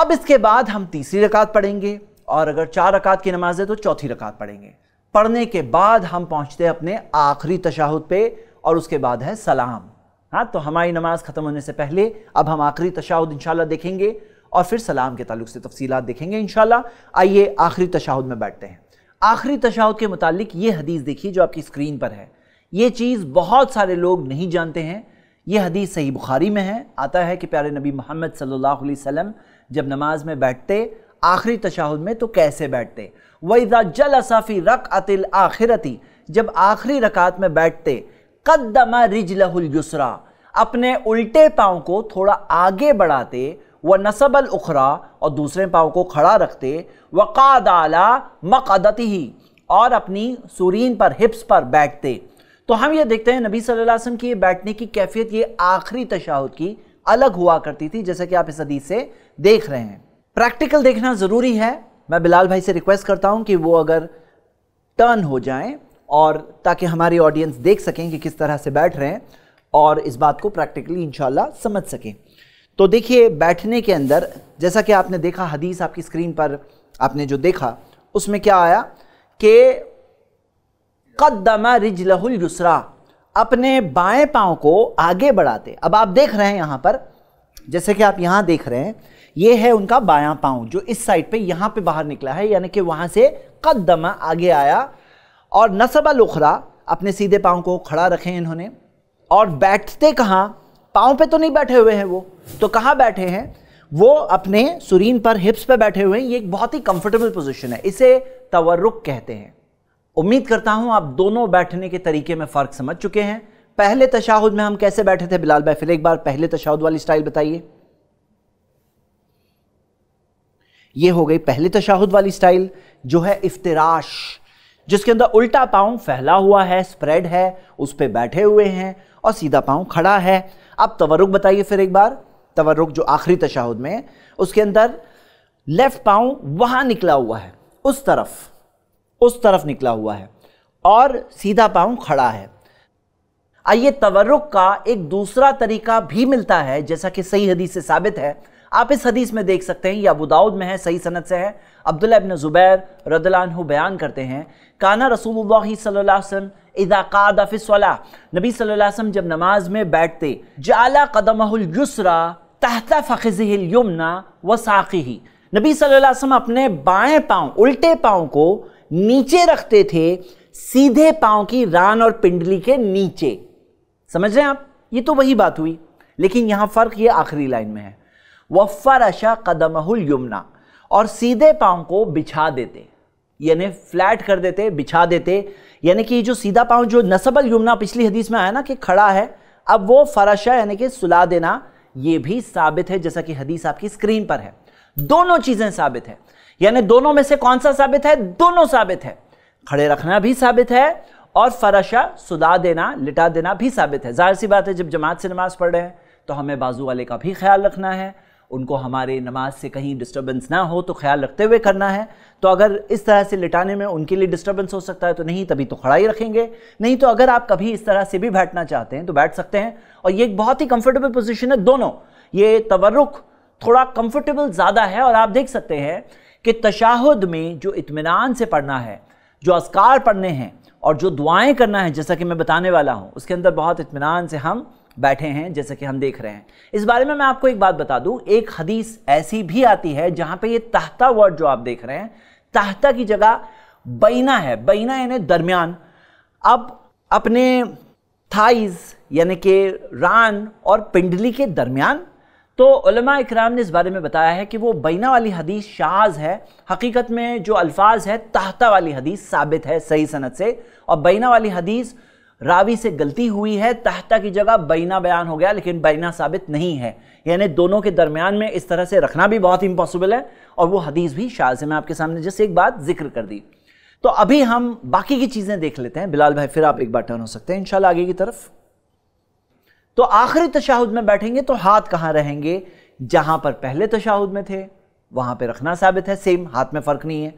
अब इसके बाद हम तीसरी रकात पढ़ेंगे और अगर चार रकात की नमाज है तो चौथी रकात पढ़ेंगे पढ़ने के बाद हम पहुँचते हैं अपने आखिरी तशाहुद पे और उसके बाद है सलाम हाँ तो हमारी नमाज ख़त्म होने से पहले अब हम आखिरी तशाहुद इंशाल्लाह देखेंगे और फिर सलाम के ताल्लुक से तफसीलात देखेंगे इंशाल्लाह आइए आखिरी तशाहुद में बैठते हैं आखिरी तशाहुद के मुतालिक ये हदीस देखिए जो आपकी स्क्रीन पर है ये चीज़ बहुत सारे लोग नहीं जानते हैं ये हदीस सही बुखारी में है आता है कि प्यारे नबी मोहम्मद सल्लल्लाहु अलैहि वसल्लम जब नमाज में बैठते आखिरी तशाहुद में तो कैसे बैठते वईदा जल असाफ़ी रक अतिल आखिरती जब आखिरी रकात में बैठते कदमा रिजलहुलयसरा अपने उल्टे पाँव को थोड़ा आगे बढ़ाते व नसबल उखरा और दूसरे पाँव को खड़ा रखते व कादाला मकदती ही और अपनी सुरीन पर हिप्स पर बैठते तो हम ये देखते हैं नबी सल्लल्लाहु अलैहि वसल्लम की ये बैठने की कैफियत ये आखिरी तशाहुद की अलग हुआ करती थी जैसा कि आप इस हदीस से देख रहे हैं प्रैक्टिकल देखना ज़रूरी है मैं बिलाल भाई से रिक्वेस्ट करता हूँ कि वो अगर टर्न हो जाएँ और ताकि हमारी ऑडियंस देख सकें कि किस तरह से बैठ रहे हैं और इस बात को प्रैक्टिकली इन समझ सकें तो देखिए बैठने के अंदर जैसा कि आपने देखा हदीस आपकी स्क्रीन पर आपने जो देखा उसमें क्या आया कि कदमा रिजलहुल युसरा अपने बाएं पाँव को आगे बढ़ाते अब आप देख रहे हैं यहाँ पर जैसे कि आप यहाँ देख रहे हैं ये है उनका बायां पाँव जो इस साइड पे यहाँ पे बाहर निकला है यानी कि वहाँ से कदमा आगे आया और नसबा उखरा अपने सीधे पाँव को खड़ा रखे इन्होंने और बैठते कहाँ पाँव पे तो नहीं बैठे हुए हैं वो तो कहाँ बैठे हैं वो अपने सुरीन पर हिप्स पर बैठे हुए हैं ये एक बहुत ही कंफर्टेबल पोजीशन है इसे तवर्रुक कहते हैं उम्मीद करता हूं आप दोनों बैठने के तरीके में फ़र्क समझ चुके हैं पहले तशाहुद में हम कैसे बैठे थे बिलाल भाई फिर एक बार पहले तशाहुद वाली स्टाइल बताइए ये हो गई पहले तशाहुद वाली स्टाइल जो है इफ्तराश जिसके अंदर उल्टा पांव फैला हुआ है स्प्रेड है उस पर बैठे हुए हैं और सीधा पांव खड़ा है अब तवरुक बताइए फिर एक बार तवरुक जो आखिरी तशाहुद में उसके अंदर लेफ़्ट पांव वहां निकला हुआ है उस तरफ उस तरफ निकला हुआ है और सीधा पाँव खड़ा है आइए तवरुक का एक दूसरा तरीका भी मिलता है जैसा कि सही हदीस से साबित है आप इस हदीस में देख सकते हैं या अबूदाउद में है सही सनत से है अब्दुल्ला इबन ज़ुबैर रदलान बयान करते हैं काना रसूल सल्लल्लाहु अलैहि फ़िसला नबी सल्लल्लाहु जब नमाज में बैठते जाला कदम युसरा तहता फ़खिजहिल व साखी ही नबी सल्लम अपने बाएं पाँव उल्टे पाँव को नीचे रखते थे सीधे पांव की रान और पिंडली के नीचे समझ रहे हैं आप ये तो वही बात हुई लेकिन यहां फर्क ये आखिरी लाइन में है अशा कदम यमुना और सीधे पांव को बिछा देते यानी फ्लैट कर देते बिछा देते यानी कि जो सीधा पांव जो नसबल यमुना पिछली हदीस में आया ना कि खड़ा है अब वो फरशा यानी कि सुला देना ये भी साबित है जैसा कि हदीस आपकी स्क्रीन पर है दोनों चीज़ें साबित है यानी दोनों में से कौन सा साबित है दोनों साबित है खड़े रखना भी साबित है और फरशा सुदा देना लिटा देना भी साबित है जाहिर सी बात है जब जमात से नमाज़ पढ़ रहे हैं तो हमें बाजू वाले का भी ख्याल रखना है उनको हमारे नमाज से कहीं डिस्टर्बेंस ना हो तो ख्याल रखते हुए करना है तो अगर इस तरह से लिटाने में उनके लिए डिस्टर्बेंस हो सकता है तो नहीं तभी तो खड़ा ही रखेंगे नहीं तो अगर आप कभी इस तरह से भी बैठना चाहते हैं तो बैठ सकते हैं और ये एक बहुत ही कंफर्टेबल पोजिशन है दोनों ये तवरुक थोड़ा कंफर्टेबल ज़्यादा है और आप देख सकते हैं कि तशाहद में जो इतमान से पढ़ना है जो असकार पढ़ने हैं और जो दुआएं करना है जैसा कि मैं बताने वाला हूँ उसके अंदर बहुत इतमान से हम बैठे हैं जैसे कि हम देख रहे हैं इस बारे में मैं आपको एक बात बता दूं एक हदीस ऐसी भी आती है जहां पे ये तहता वर्ड जो आप देख रहे हैं तहता की जगह बैना है बैना यानी दरमियान अब अपने थाइज यानी कि रान और पिंडली के दरमियान तो इकराम ने इस बारे में बताया है कि वो बैना वाली हदीस शाज है हकीकत में जो अल्फाज है ताहता वाली हदीस साबित है सही सनत से और बैना वाली हदीस रावी से गलती हुई है तहता की जगह बैना बयान हो गया लेकिन बैना साबित नहीं है यानी दोनों के दरमियान में इस तरह से रखना भी बहुत इम्पॉसिबल है और वो हदीस भी शाज है मैं आपके सामने जैसे एक बात जिक्र कर दी तो अभी हम बाकी की चीज़ें देख लेते हैं बिलाल भाई फिर आप एक बार टर्न हो सकते हैं इन आगे की तरफ तो आखिरी तशाहुद में बैठेंगे तो हाथ कहाँ रहेंगे जहां पर पहले तशाहुद में थे वहां पर रखना साबित है सेम हाथ में फ़र्क नहीं है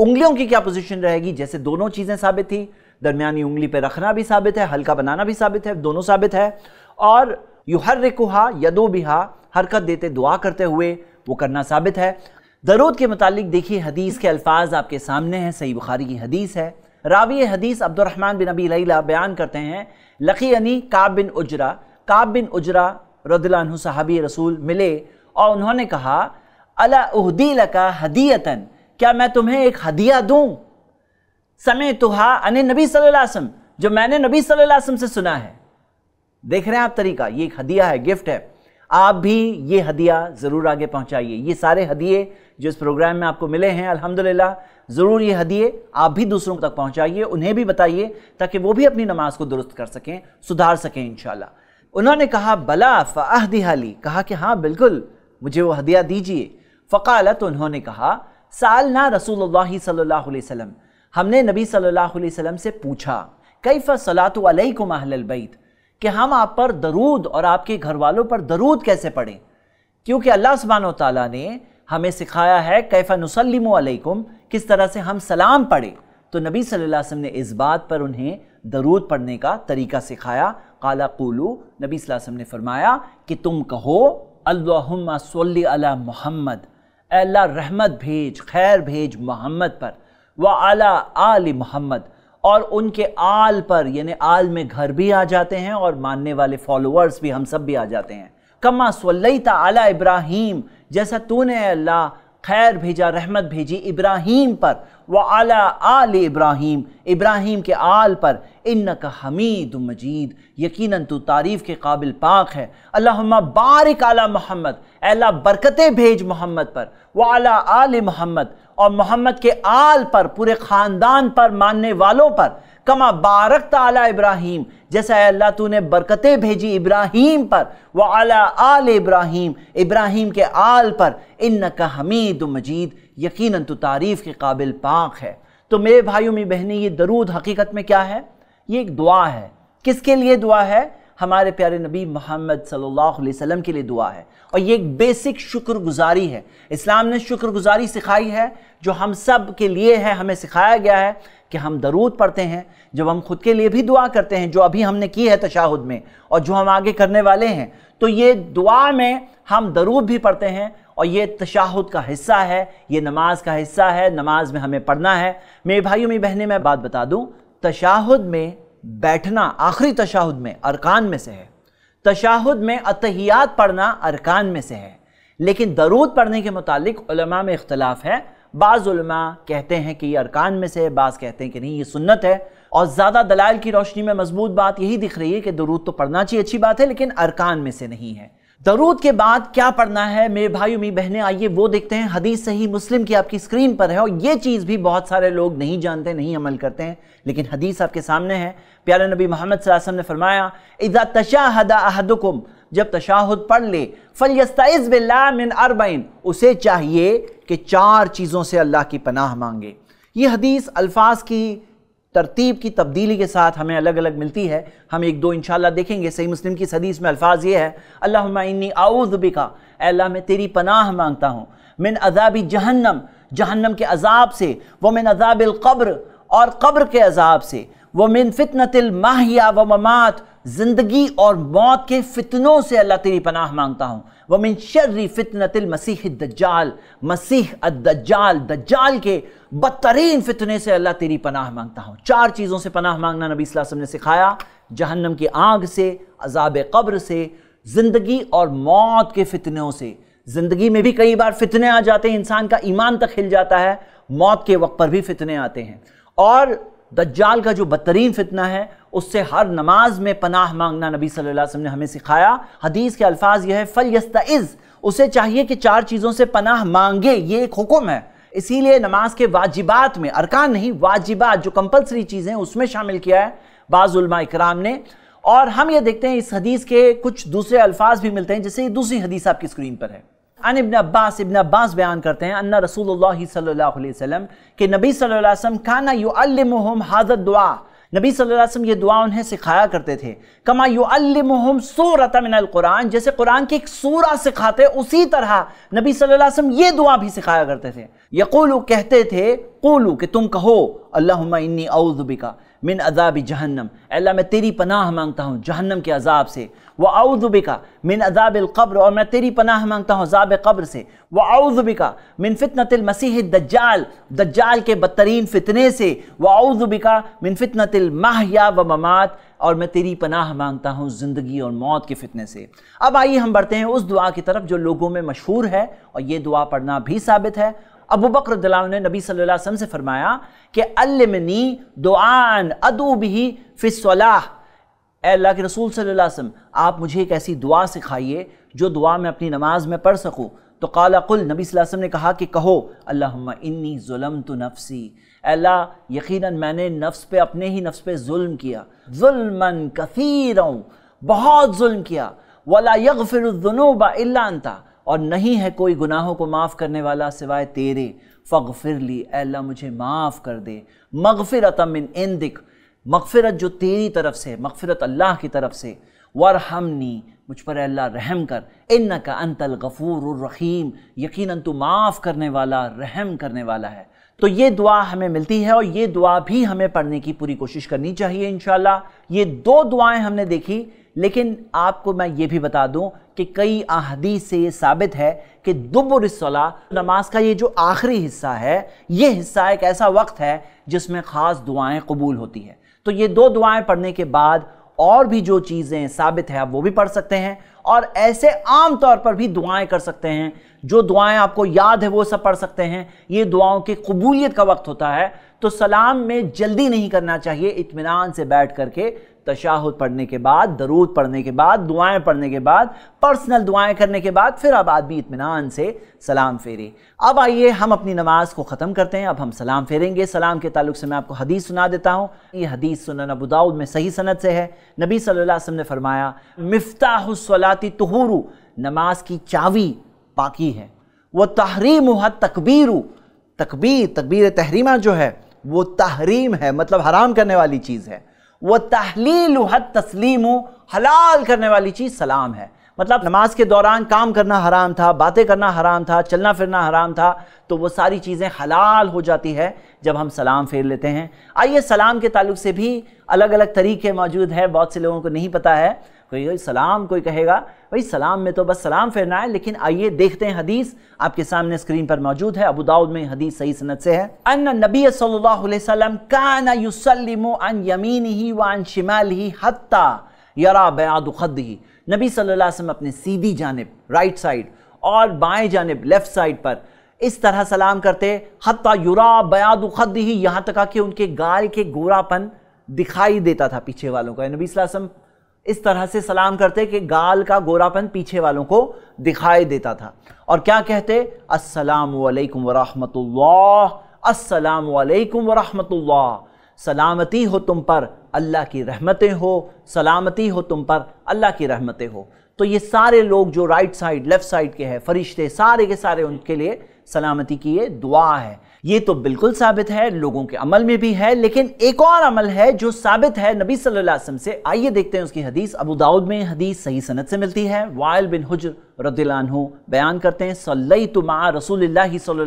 उंगलियों की क्या पोजीशन रहेगी जैसे दोनों चीज़ें साबित थी दरमियानी उंगली पे रखना भी साबित है हल्का बनाना भी साबित है दोनों साबित है और यू हर रिकुहा यदो बिहा हरकत देते दुआ करते हुए वो करना साबित है दरूद के मुतालिक देखिए हदीस के अल्फाज आपके सामने हैं सही बुखारी की हदीस है रावी हदीस अब्दुलरहमान बिन अबी लैला बयान करते हैं लकी अनी काब बिन उजरा काब बिन उजरा रदिल्लाहु साहबी रसूल मिले और उन्होंने कहा अला उहदी लका हदीयतन क्या मैं तुम्हें एक हदिया दूँ समय तुहा अने नबी वसम जो मैंने नबी वसम से सुना है देख रहे हैं आप तरीका ये एक हदिया है गिफ्ट है आप भी ये हदिया ज़रूर आगे पहुंचाइए ये सारे हदिये जो इस प्रोग्राम में आपको मिले हैं अल्हम्दुलिल्लाह ज़रूर ये हदिये आप भी दूसरों तक पहुंचाइए उन्हें भी बताइए ताकि वो भी अपनी नमाज को दुरुस्त कर सकें सुधार सकें इन उन्होंने कहा बला फ़ाहदी कहा कि हाँ बिल्कुल मुझे वो हदिया दीजिए फ़कालत उन्होंने कहा साल ना रसूल सल्लल्लाहु अलैहि वसल्लम हमने नबी सल्लल्लाहु अलैहि वसल्लम से पूछा कैफ़ सलात को अहलबैत कि हम आप पर दरूद और आपके घर वालों पर दरूद कैसे पढ़ें क्योंकि अल्लाह सुबहान तै ने हमें सिखाया है कैफ़ा नसलिम किस तरह से हम सलाम पढ़ें तो नबी सल्लल्लाहु अलैहि वसल्लम ने इस बात पर उन्हें दरूद पढ़ने का तरीका सिखाया काला कोलू नबी वसल्लम ने फरमाया कि तुम कहो अल्लाहुम्मा अला मोहम्मद अल्लाह रहमत भेज खैर भेज मोहम्मद पर व आला आल मोहम्मद और उनके आल पर यानी आल में घर भी आ जाते हैं और मानने वाले फॉलोअर्स भी हम सब भी आ जाते हैं कमा सल्लता आला इब्राहिम जैसा तूने अल्लाह खैर भेजा रहमत भेजी इब्राहिम पर व आला आल इब्राहिम इब्राहिम के आल पर इन का हमीद मजीद यकीन तो तारीफ़ के काबिल पाक है अल्लाह बारिक आला मोहम्मद अला बरकतें भेज मोहम्मद पर व आला आल मोहम्मद और मोहम्मद के आल पर पूरे ख़ानदान पर मानने वालों पर कमा बारक आला इब्राहिम जैसा अल्लाह ने बरकतें भेजी इब्राहिम पर व आला आल इब्राहिम इब्राहिम के आल पर इन का हमीद मजीद यकीनन तो तारीफ़ के काबिल पाक है तो मेरे भाइयों में बहनें ये दरूद हकीकत में क्या है ये एक दुआ है किसके लिए दुआ है हमारे प्यारे नबी मोहम्मद सल्लल्लाहु अलैहि वसल्लम के लिए दुआ है और ये एक बेसिक शुक्रगुजारी है इस्लाम ने शुक्रगुजारी सिखाई है जो हम सब के लिए है हमें सिखाया गया है कि हम दरूद पढ़ते हैं जब हम खुद के लिए भी दुआ करते हैं जो अभी हमने की है तशाहुद में और जो हम आगे करने वाले हैं तो ये दुआ में हम दरूद भी पढ़ते हैं और ये तशाहुद का हिस्सा है ये नमाज का हिस्सा है नमाज में हमें पढ़ना है मेरे भाइयों मेरी बहनें मैं बात बता दूँ तशाहुद में बैठना आखिरी तशाहुद में अरकान में से है तशाहुद में अतहियात पढ़ना अरकान में से है लेकिन दरूद पढ़ने के मुतालिक में इख्तलाफ है बाज़ुलमा कहते हैं कि ये अरकान में से है बाज़ कहते हैं कि नहीं ये सुन्नत है और ज़्यादा दलाल की रोशनी में मजबूत बात यही दिख रही है कि दरूद तो पढ़ना चाहिए अच्छी बात है लेकिन अरकान में से नहीं है दरूद के बाद क्या पढ़ना है मेरे भाई मेरी बहनें आइए वो देखते हैं हदीस सही मुस्लिम की आपकी स्क्रीन पर है और ये चीज़ भी बहुत सारे लोग नहीं जानते नहीं अमल करते हैं लेकिन हदीस आपके सामने है प्यारे नबी मोहम्मद ने फरमाया इज़ा तशा हदा अहदुकुम जब तशाहुद पढ़ ले फलयस्ताइज बिल्लामिन अरबइन उसे चाहिए कि चार चीज़ों से अल्लाह की पनाह मांगे ये हदीस अल्फाज की तरतीब की तब्दीली के साथ हमें अलग अलग मिलती है हम एक दो इनशाला देखेंगे सही मुस्लिम की हदीस में अल्फाज ये है अल्लाह आउज़ आउज़बिका अल्लाह मैं तेरी पनाह मांगता हूँ मिन अजाबी जहन्नम जहन्नम के अजाब से वो मिन अजाबिलकब्र और कब्र के अजाब से व मिन फितनतिल माहिया व ममात ज़िंदगी और मौत के फितनों से अल्लाह तेरी पनाह मांगता हूँ व मिन शर्री फितनतिल मसीह दज्जाल मसीह अद्दज्जाल दज्जाल के बदतरीन फितने से अल्लाह तेरी पनाह मांगता हूँ चार चीज़ों से पनाह मांगना नबी वसल्लम ने सिखाया जहन्नम की आग से अजाब कब्र से ज़िंदगी और मौत के फितनों से ज़िंदगी में भी कई बार फितने आ जाते हैं इंसान का ईमान तक हिल जाता है मौत के वक्त पर भी फितने आते हैं और दज्जाल का जो बदतरीन फितना है उससे हर नमाज में पनाह मांगना नबी सल्लल्लाहु अलैहि वसल्लम ने हमें सिखाया हदीस के अल्फाज यह है फल उसे चाहिए कि चार चीज़ों से पनाह मांगे ये एक हुक्म है इसीलिए नमाज के वाजिबात में अरकान नहीं वाजिबात जो कंपलसरी चीज़ें उसमें शामिल किया है बाज़ुलमा इकराम ने और हम ये देखते हैं इस हदीस के कुछ दूसरे अल्फाज भी मिलते हैं जैसे ये दूसरी हदीस आपकी स्क्रीन पर है अन इबन अब्बास इबन अब्बास बयान करते हैं अन्ना रसूल सल्लाम के नबी सल्लल्लाहु अलैहि वसल्लम खाना युअल्लिमुहुम हाजत दुआ नबी सल्लल्लाहु ये दुआ उन्हें सिखाया करते थे कमा युअल्लिमुहुम सूरता मिनल कुरान जैसे कुरान की एक सूरा सिखाते उसी तरह नबी सल्लल्लाहु ये दुआ भी सिखाया करते थे यकोलू कहते थे कोलू कि तुम कहो अल्लाह इन्नी औज़ुबिका मिन अजाब जहन्नम अल्लाह मैं तेरी पनाह मांगता हूँ जहन्नम के अजाब से व आउज़ुबिका मिन अजाब कब्र और मैं तेरी पनाह मांगता हूँ अजाब कब्र से व आउज़ुबिका मिन फ़ितनतिल मसीह दज्जाल दज्जाल के बदतरीन फ़ितने से व आउज़ुबिका मिन फ़ितनतिल माहिया व ममात और मैं तेरी पनाह मांगता हूँ ज़िंदगी और मौत के फितने से अब आइए हम बढ़ते हैं उस दुआ की तरफ जो लोगों में मशहूर है और ये दुआ पढ़ना भी साबित है अबू बकर दलाल ने नबी सल्लल्लाहु अलैहि वसल्लम से फरमाया कि अलमनी दुआन अदूब ही फ़िसलाह अल्लाह के रसूल सल्लल्लाहु अलैहि वसल्लम आप मुझे एक ऐसी दुआ सिखाइए जो दुआ मैं अपनी नमाज में पढ़ सकूँ तो काला कुल नबी वसल्लम ने कहा कि कहो अल्लाह इन्नी जुलम तो नफसी अल्लाह यकीनन मैंने नफ्स पे अपने ही नफ्स पे जुल्म किया जुल्मन कफ़ीर बहुत जुल्म किया वला यग फिर अल्लाता और नहीं है कोई गुनाहों को माफ़ करने वाला सिवाय तेरे फ़ग ली अल्लाह मुझे माफ़ कर दे मगफ़िरत इन दिख मगफ़िरत जो तेरी तरफ से मगफ़िरत अल्लाह की तरफ से नी मुझ पर अल्लाह रहम कर इन का अंतल रहीम यकीन तू माफ़ करने वाला रहम करने वाला है तो ये दुआ हमें मिलती है और ये दुआ भी हमें पढ़ने की पूरी कोशिश करनी चाहिए इन ये दो दुआएं हमने देखी लेकिन आपको मैं ये भी बता दूं कि कई अहदी से ये साबित है कि दुबरसला नमाज का ये जो आखिरी हिस्सा है ये हिस्सा एक ऐसा वक्त है जिसमें ख़ास दुआएं कबूल होती है तो ये दो दुआएं पढ़ने के बाद और भी जो चीज़ें साबित है आप वो भी पढ़ सकते हैं और ऐसे आम तौर पर भी दुआएं कर सकते हैं जो दुआएं आपको याद है वो सब पढ़ सकते हैं ये दुआओं की कबूलियत का वक्त होता है तो सलाम में जल्दी नहीं करना चाहिए इतमान से बैठ करके तशाहुद पढ़ने के बाद दरूद पढ़ने के बाद दुआएं पढ़ने के बाद पर्सनल दुआएं करने के बाद फिर अब आदमी इतमान से सलाम फेरे अब आइए हम अपनी नमाज को ख़त्म करते हैं अब हम सलाम फेरेंगे सलाम के ताल्लुक से मैं आपको हदीस सुना देता हूँ ये हदीस सुनन अबूदाउद में सही सनत से है नबी सल्लल्लाहु अलैहि वसल्लम ने फरमाया मिफ्ताहसलाती तहूरू नमाज की चावी बाकी है वह तहरीम तकबीर तकबीर तकबीर तहरीमा जो है वो तहरीम है मतलब हराम करने वाली चीज़ है व तहलील हद तस्लीम हलाल करने वाली चीज़ सलाम है मतलब नमाज के दौरान काम करना हराम था बातें करना हराम था चलना फिरना हराम था तो वो सारी चीज़ें हलाल हो जाती है जब हम सलाम फेर लेते हैं आइए सलाम के ताल्लुक से भी अलग अलग तरीके मौजूद हैं बहुत से लोगों को नहीं पता है कोई सलाम कोई कहेगा भाई सलाम में तो बस सलाम फेरना है लेकिन आइए देखते हैं हदीस आपके सामने स्क्रीन पर मौजूद है अबू दाऊद में हदीस सही सनत से है अन नबी सल्लल्लाहु अलैहि वसल्लम कान युसल्लिमु अन यमीनिही व अन शिमालिही हत्ता यरा बयाद खद्दिही नबी सल्लल्लाहु अलैहि वसल्लम अपने सीधी जानब राइट साइड और बाएं जानब लेफ्ट साइड पर इस तरह सलाम करते हत्ता युरा बयाद खद ही यहाँ तक कि उनके गाल के गोरापन दिखाई देता था पीछे वालों का नबी सल्लल्लाहु अलैहि वसल्लम इस तरह से सलाम करते कि गाल का गोरापन पीछे वालों को दिखाई देता था और क्या कहते अस्सलाम वालेकुम अस्सलाम वालेकुम वरहमतुल्लाह सलामती हो तुम पर अल्लाह की रहमतें हो सलामती हो तुम पर अल्लाह की रहमतें हो तो ये सारे लोग जो राइट साइड लेफ़्ट साइड के हैं फरिश्ते सारे के सारे उनके लिए सलामती की ये दुआ है ये तो बिल्कुल साबित है लोगों के अमल में भी है लेकिन एक और अमल है जो साबित है नबी सल्लल्लाहु अलैहि वसल्लम से आइए देखते हैं उसकी हदीस अबू दाऊद में हदीस सही सनत से मिलती है वायल बिन हुजर रदीलानहु बयान करते हैं सल्लई तो माँ रसूल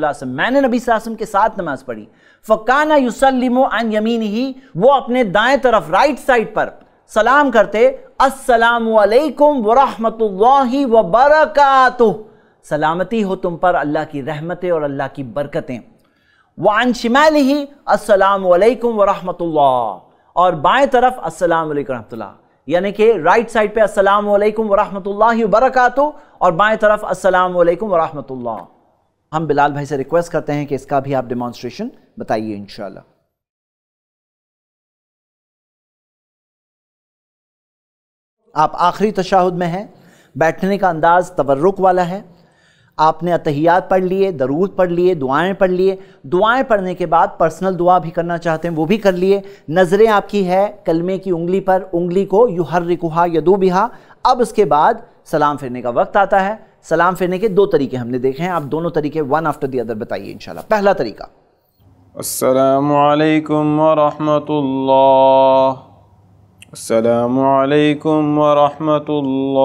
वसम मैंने नबी वसम के साथ नमाज़ पढ़ी फ़काना युसलिमो अन यमीन ही वो अपने दाएं तरफ राइट साइड पर सलाम करते असलकुम वरहि वबरक सलामती हो तुम पर अल्लाह की रहमतें और अल्लाह की बरकतें वान शिमाल ही असलकम वरहमतुल्ला और बाएं तरफ असलम रहमतुल्ला यानी कि राइट साइड पे अस्सलाम वालेकुम वरहमतुल्लाहि वबरकातु और बाएं तरफ अस्सलाम वालेकुम वरहमतुल्लाह हम बिलाल भाई से रिक्वेस्ट करते हैं कि इसका भी आप डिमॉन्स्ट्रेशन बताइए इनशाला आप आखिरी तशाहुद में हैं बैठने का अंदाज तवरुक वाला है आपने अतहियात पढ़ लिए दरूद पढ़ लिए दुआएं पढ़ लिए दुआएं पढ़ने के बाद पर्सनल दुआ भी करना चाहते हैं वो भी कर लिए नज़रें आपकी है कलमे की उंगली पर उंगली को यू हर रिकुहा यदू बिहा अब उसके बाद सलाम फिरने का वक्त आता है सलाम फिरने के दो तरीके हमने देखे हैं आप दोनों तरीके वन आफ्टर दी अदर बताइए इन पहला तरीका असलकम वरहमल वरहमल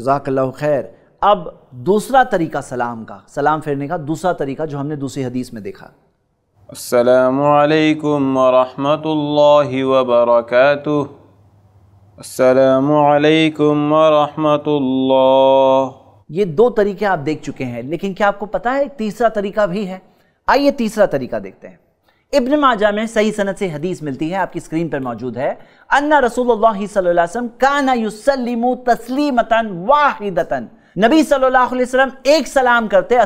जजाकल्ला खैर अब दूसरा तरीका सलाम का सलाम फेरने का दूसरा तरीका जो हमने दूसरी हदीस में देखा السلام عليكم ورحمة الله وبركاته السلام عليكم ورحمة الله ये दो तरीके आप देख चुके हैं लेकिन क्या आपको पता है तीसरा तरीका भी है आइए तीसरा तरीका देखते हैं इब्न माजा में सही सनत से हदीस मिलती है आपकी स्क्रीन पर मौजूद है अन्ना रसूल सल्लल्लाहु अलैहि वसल्लम काना युसल्लिमु तस्लीमतन वाहिदतन नबी सल्लल्लाहु अलैहि वसल्लम एक सलाम करते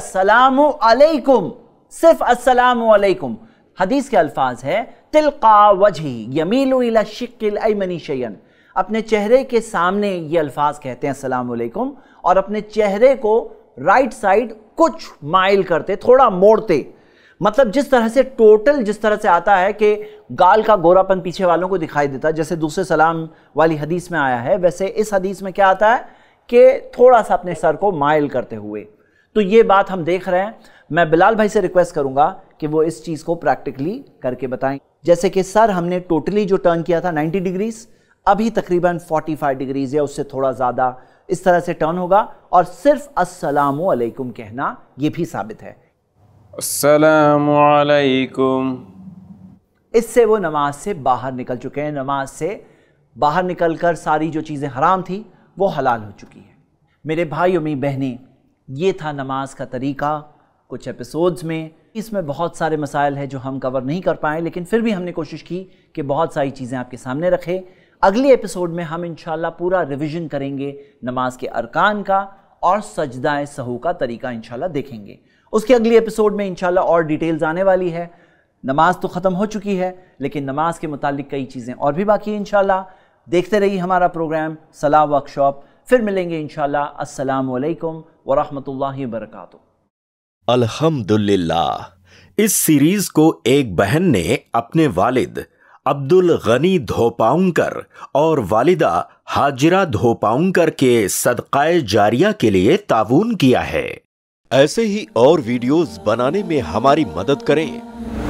अलैकुम सिर्फ अलैकुम हदीस के अल्फाज है तिलका वजही यमील शिक्ल शयन अपने चेहरे के सामने ये अल्फाज कहते हैं अस्सलाम और अपने चेहरे को राइट साइड कुछ माइल करते थोड़ा मोड़ते मतलब जिस तरह से टोटल जिस तरह से आता है कि गाल का गोरापन पीछे वालों को दिखाई देता है जैसे दूसरे सलाम वाली हदीस में आया है वैसे इस हदीस में क्या आता है के थोड़ा सा अपने सर को माइल करते हुए तो ये बात हम देख रहे हैं मैं बिलाल भाई से रिक्वेस्ट करूंगा कि वो इस चीज़ को प्रैक्टिकली करके बताएं जैसे कि सर हमने टोटली जो टर्न किया था 90 डिग्रीज अभी तकरीबन 45 डिग्रीज या उससे थोड़ा ज़्यादा इस तरह से टर्न होगा और सिर्फ अस्सलाम वालेकुम कहना ये भी साबित है अस्सलाम इससे वो नमाज से बाहर निकल चुके हैं नमाज से बाहर निकलकर सारी जो चीज़ें हराम थी वो हलाल हो चुकी है मेरे और मेरी बहनें ये था नमाज का तरीका कुछ एपिसोड्स में इसमें बहुत सारे मसाइल हैं जो हम कवर नहीं कर पाए लेकिन फिर भी हमने कोशिश की कि बहुत सारी चीज़ें आपके सामने रखें अगले एपिसोड में हम इन पूरा रिविज़न करेंगे नमाज के अरकान का और सजदाए सहू का तरीका इन देखेंगे उसके अगले एपिसोड में इनशाला और डिटेल्स आने वाली है नमाज तो ख़त्म हो चुकी है लेकिन नमाज के मुतालिक कई चीज़ें और भी बाकी है इन देखते रहिए हमारा प्रोग्राम सलाह वर्कशॉप फिर मिलेंगे इनशाला अस्सलाम वरहमतुल्लाहि अल्हम्दुलिल्लाह इस सीरीज को एक बहन ने अपने वालिद अब्दुल गनी धोपाउंकर और वालिदा हाजिरा धोपाउंकर के सदकाए जारिया के लिए ताउन किया है ऐसे ही और वीडियोस बनाने में हमारी मदद करें